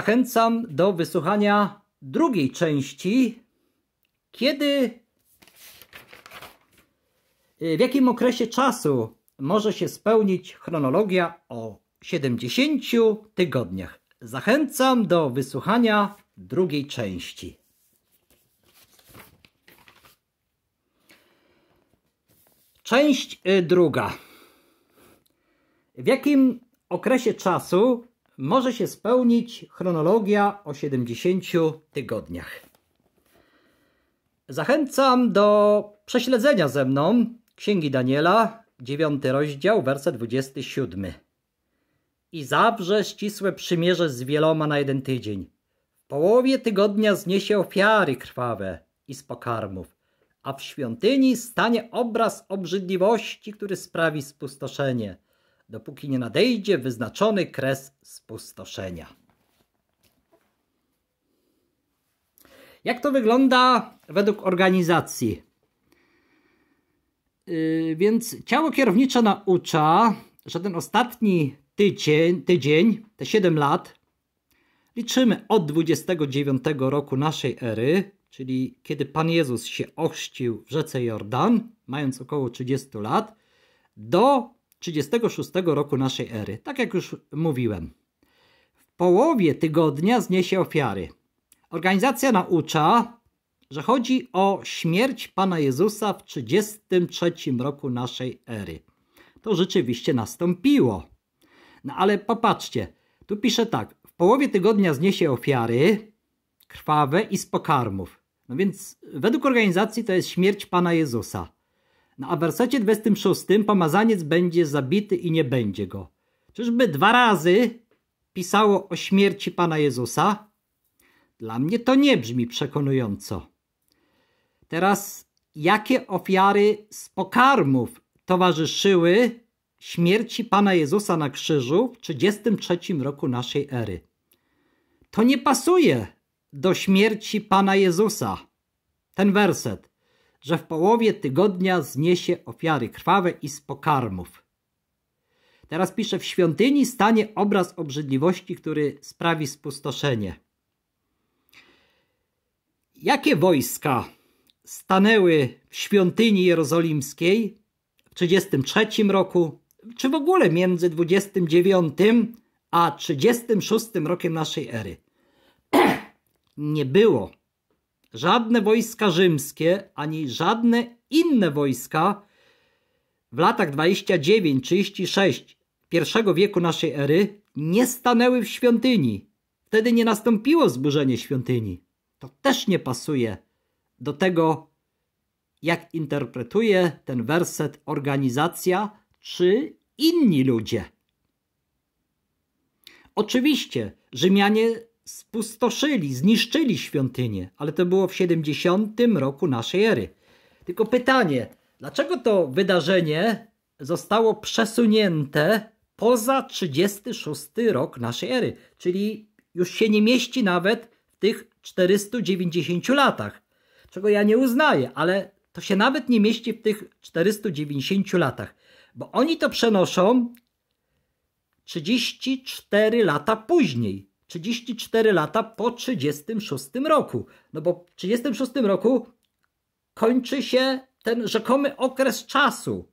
Zachęcam do wysłuchania drugiej części, kiedy, y, w jakim okresie czasu może się spełnić chronologia o 70 tygodniach. Zachęcam do wysłuchania drugiej części. Część y, druga. W jakim okresie czasu może się spełnić chronologia o 70 tygodniach. Zachęcam do prześledzenia ze mną Księgi Daniela, 9 rozdział, werset 27. I zawrze ścisłe przymierze z wieloma na jeden tydzień. W połowie tygodnia zniesie ofiary krwawe i z pokarmów, a w świątyni stanie obraz obrzydliwości, który sprawi spustoszenie – dopóki nie nadejdzie wyznaczony kres spustoszenia. Jak to wygląda według organizacji? Yy, więc ciało kierownicze naucza, że ten ostatni tydzień, tydzień te 7 lat, liczymy od 29 roku naszej ery, czyli kiedy Pan Jezus się ochrzcił w rzece Jordan, mając około 30 lat, do 36 roku naszej ery, tak jak już mówiłem. W połowie tygodnia zniesie ofiary. Organizacja naucza, że chodzi o śmierć Pana Jezusa w 33 roku naszej ery. To rzeczywiście nastąpiło. No ale popatrzcie, tu pisze tak. W połowie tygodnia zniesie ofiary krwawe i z pokarmów. No więc według organizacji to jest śmierć Pana Jezusa. No a w wersecie 26 pomazaniec będzie zabity i nie będzie go. Czyżby dwa razy pisało o śmierci Pana Jezusa? Dla mnie to nie brzmi przekonująco. Teraz, jakie ofiary z pokarmów towarzyszyły śmierci Pana Jezusa na krzyżu w 33 roku naszej ery? To nie pasuje do śmierci Pana Jezusa. Ten werset że w połowie tygodnia zniesie ofiary krwawe i z pokarmów. Teraz pisze, w świątyni stanie obraz obrzydliwości, który sprawi spustoszenie. Jakie wojska stanęły w świątyni jerozolimskiej w 1933 roku, czy w ogóle między 29 a 36 rokiem naszej ery? Nie było żadne wojska rzymskie ani żadne inne wojska w latach 29-36 I wieku naszej ery nie stanęły w świątyni. Wtedy nie nastąpiło zburzenie świątyni. To też nie pasuje do tego, jak interpretuje ten werset organizacja czy inni ludzie. Oczywiście Rzymianie spustoszyli, zniszczyli świątynię, ale to było w 70 roku naszej ery. Tylko pytanie, dlaczego to wydarzenie zostało przesunięte poza 36 rok naszej ery, czyli już się nie mieści nawet w tych 490 latach, czego ja nie uznaję, ale to się nawet nie mieści w tych 490 latach, bo oni to przenoszą 34 lata później. 34 lata po 36 roku. No bo w 36 roku kończy się ten rzekomy okres czasu,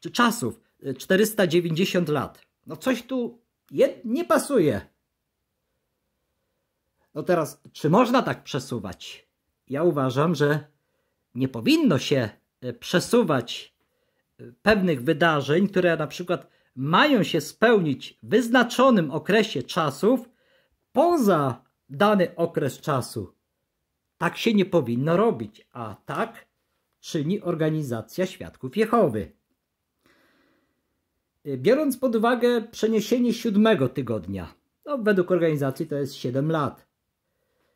czy czasów, 490 y, lat. No coś tu nie pasuje. No teraz, czy można tak przesuwać? Ja uważam, że nie powinno się y, przesuwać y, pewnych wydarzeń, które na przykład mają się spełnić w wyznaczonym okresie czasów, poza dany okres czasu. Tak się nie powinno robić, a tak czyni organizacja Świadków Jehowy. Y, biorąc pod uwagę przeniesienie siódmego tygodnia, no według organizacji to jest 7 lat.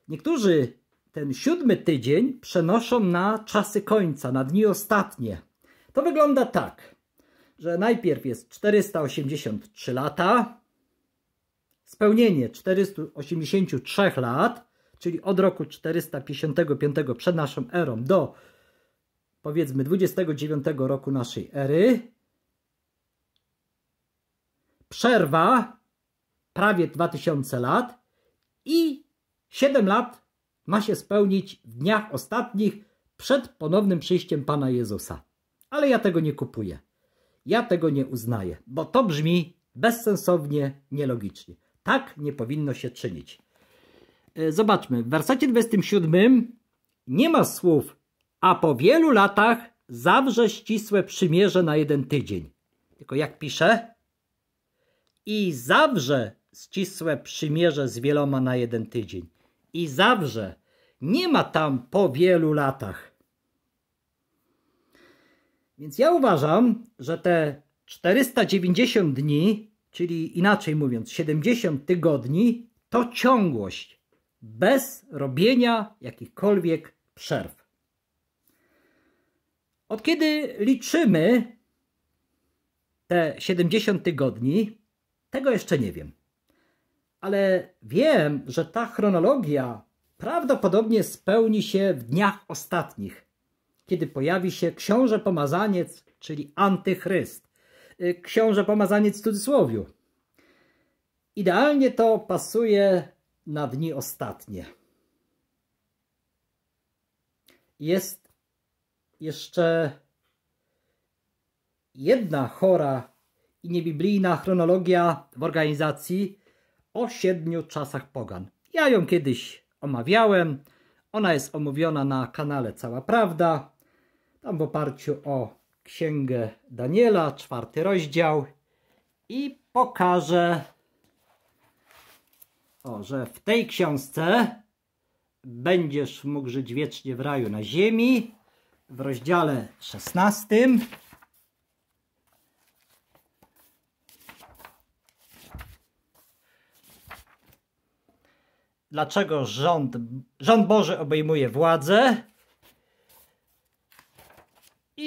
Niektórzy ten siódmy tydzień przenoszą na czasy końca, na dni ostatnie. To wygląda tak, że najpierw jest 483 lata, spełnienie 483 lat, czyli od roku 455 przed naszą erą do powiedzmy 29 roku naszej ery, przerwa prawie 2000 lat i 7 lat ma się spełnić w dniach ostatnich przed ponownym przyjściem Pana Jezusa. Ale ja tego nie kupuję. Ja tego nie uznaję, bo to brzmi bezsensownie, nielogicznie. Tak nie powinno się czynić. E, zobaczmy, w wersacie 27 nie ma słów, a po wielu latach zawrze ścisłe przymierze na jeden tydzień. Tylko jak pisze? I zawrze ścisłe przymierze z wieloma na jeden tydzień. I zawrze. Nie ma tam po wielu latach. Więc ja uważam, że te 490 dni czyli inaczej mówiąc 70 tygodni, to ciągłość, bez robienia jakichkolwiek przerw. Od kiedy liczymy te 70 tygodni, tego jeszcze nie wiem. Ale wiem, że ta chronologia prawdopodobnie spełni się w dniach ostatnich, kiedy pojawi się książę pomazaniec, czyli antychryst Y, książę pomazaniec w cudzysłowiu. Idealnie to pasuje na dni ostatnie. Jest jeszcze jedna chora i niebiblijna chronologia w organizacji o siedmiu czasach pogan. Ja ją kiedyś omawiałem. Ona jest omówiona na kanale Cała Prawda. Tam w oparciu o Księgę Daniela, czwarty rozdział i pokażę, o, że w tej książce będziesz mógł żyć wiecznie w raju na ziemi w rozdziale 16 dlaczego rząd, rząd Boży obejmuje władzę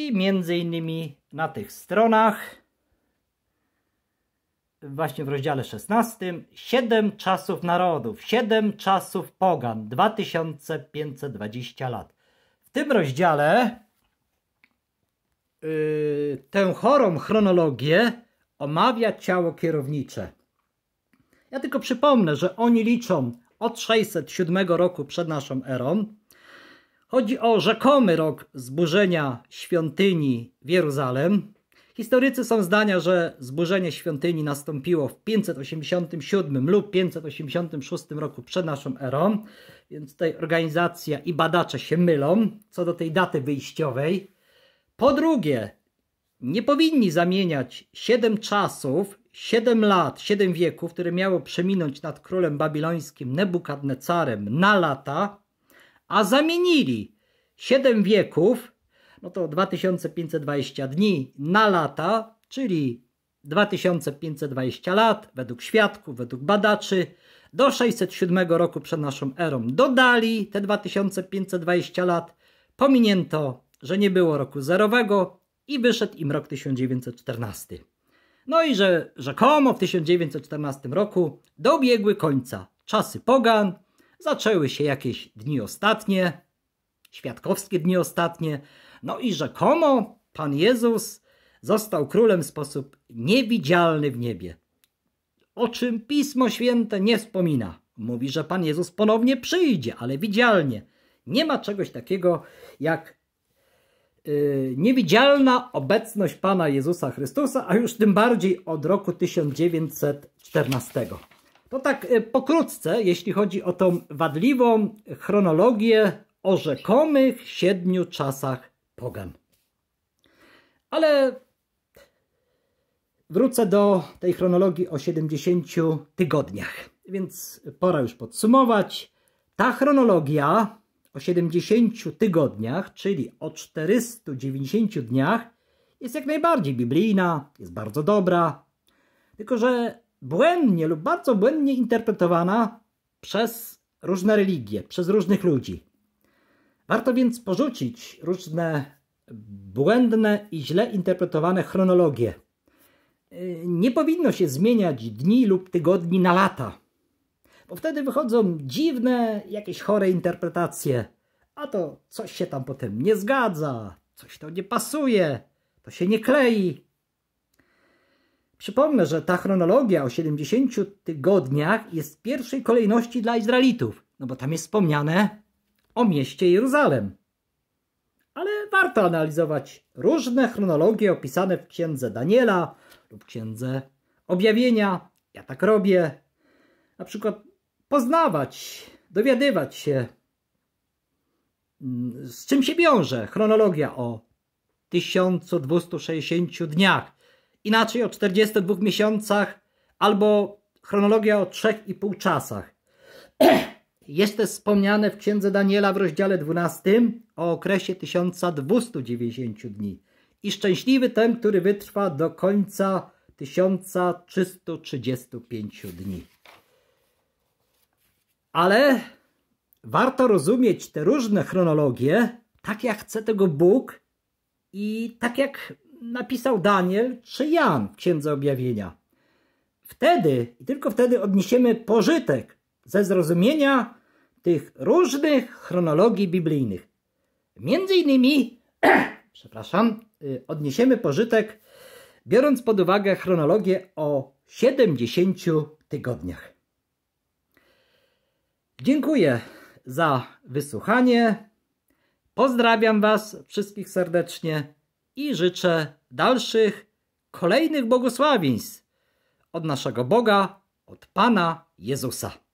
i między innymi na tych stronach właśnie w rozdziale 16 siedem czasów narodów, siedem czasów pogan, 2520 lat. W tym rozdziale yy, tę chorą chronologię omawia ciało kierownicze. Ja tylko przypomnę, że oni liczą od 607 roku przed naszą erą Chodzi o rzekomy rok zburzenia świątyni w Jeruzalem. Historycy są zdania, że zburzenie świątyni nastąpiło w 587 lub 586 roku przed naszą erą, więc tutaj organizacja i badacze się mylą co do tej daty wyjściowej. Po drugie, nie powinni zamieniać 7 czasów, 7 lat, 7 wieków, które miało przeminąć nad królem babilońskim Nebukadnecarem na lata, a zamienili 7 wieków, no to 2520 dni na lata, czyli 2520 lat według świadków, według badaczy. Do 607 roku przed naszą erą dodali te 2520 lat. Pominięto, że nie było roku zerowego i wyszedł im rok 1914. No i że rzekomo w 1914 roku dobiegły końca czasy pogan, Zaczęły się jakieś dni ostatnie, świadkowskie dni ostatnie, no i rzekomo Pan Jezus został królem w sposób niewidzialny w niebie. O czym Pismo Święte nie wspomina. Mówi, że Pan Jezus ponownie przyjdzie, ale widzialnie. Nie ma czegoś takiego jak yy, niewidzialna obecność Pana Jezusa Chrystusa, a już tym bardziej od roku 1914. To tak e, pokrótce, jeśli chodzi o tą wadliwą chronologię o rzekomych siedmiu czasach pogan. Ale wrócę do tej chronologii o 70 tygodniach. Więc pora już podsumować. Ta chronologia o 70 tygodniach, czyli o 490 dniach, jest jak najbardziej biblijna, jest bardzo dobra. Tylko, że błędnie lub bardzo błędnie interpretowana przez różne religie, przez różnych ludzi. Warto więc porzucić różne błędne i źle interpretowane chronologie. Yy, nie powinno się zmieniać dni lub tygodni na lata, bo wtedy wychodzą dziwne, jakieś chore interpretacje. A to coś się tam potem nie zgadza, coś to nie pasuje, to się nie klei. Przypomnę, że ta chronologia o 70 tygodniach jest w pierwszej kolejności dla Izraelitów, no bo tam jest wspomniane o mieście Jeruzalem. Ale warto analizować różne chronologie opisane w księdze Daniela lub księdze Objawienia. Ja tak robię. Na przykład poznawać, dowiadywać się, mm, z czym się wiąże chronologia o 1260 dniach inaczej o 42 miesiącach, albo chronologia o 3,5 czasach. Jest też wspomniane w Księdze Daniela w rozdziale 12 o okresie 1290 dni. I szczęśliwy ten, który wytrwa do końca 1335 dni. Ale warto rozumieć te różne chronologie, tak jak chce tego Bóg i tak jak napisał Daniel czy Jan w Księdze Objawienia. Wtedy i tylko wtedy odniesiemy pożytek ze zrozumienia tych różnych chronologii biblijnych. Między innymi, przepraszam, y, odniesiemy pożytek biorąc pod uwagę chronologię o 70 tygodniach. Dziękuję za wysłuchanie. Pozdrawiam Was wszystkich serdecznie i życzę dalszych, kolejnych błogosławieństw od naszego Boga, od Pana Jezusa.